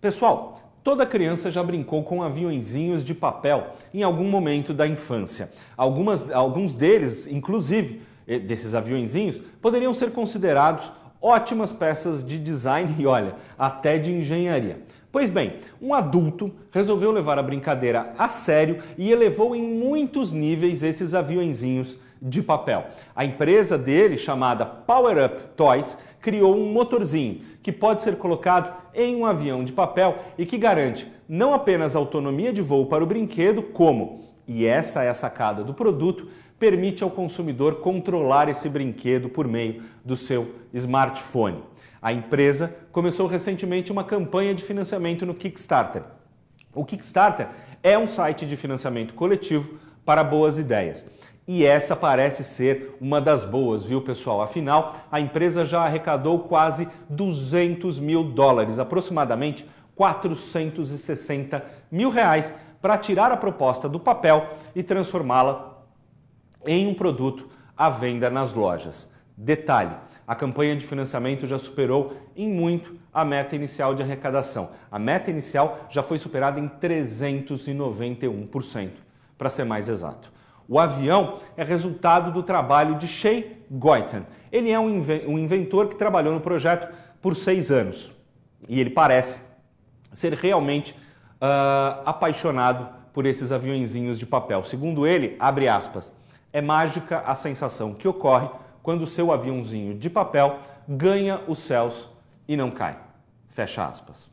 Pessoal, Toda criança já brincou com aviõezinhos de papel em algum momento da infância. Algumas, alguns deles, inclusive, eh, desses aviõezinhos, poderiam ser considerados ótimas peças de design e, olha, até de engenharia. Pois bem, um adulto resolveu levar a brincadeira a sério e elevou em muitos níveis esses aviõezinhos de papel. A empresa dele, chamada Power Up Toys, criou um motorzinho que pode ser colocado em um avião de papel e que garante não apenas autonomia de voo para o brinquedo, como, e essa é a sacada do produto, permite ao consumidor controlar esse brinquedo por meio do seu smartphone. A empresa começou recentemente uma campanha de financiamento no Kickstarter. O Kickstarter é um site de financiamento coletivo para boas ideias. E essa parece ser uma das boas, viu pessoal? Afinal, a empresa já arrecadou quase 200 mil dólares, aproximadamente 460 mil reais, para tirar a proposta do papel e transformá-la em um produto à venda nas lojas. Detalhe: a campanha de financiamento já superou em muito a meta inicial de arrecadação. A meta inicial já foi superada em 391%, para ser mais exato. O avião é resultado do trabalho de Shea Goitan. Ele é um inventor que trabalhou no projeto por seis anos e ele parece ser realmente uh, apaixonado por esses aviõezinhos de papel. Segundo ele, abre aspas, é mágica a sensação que ocorre quando seu aviãozinho de papel ganha os céus e não cai. Fecha aspas.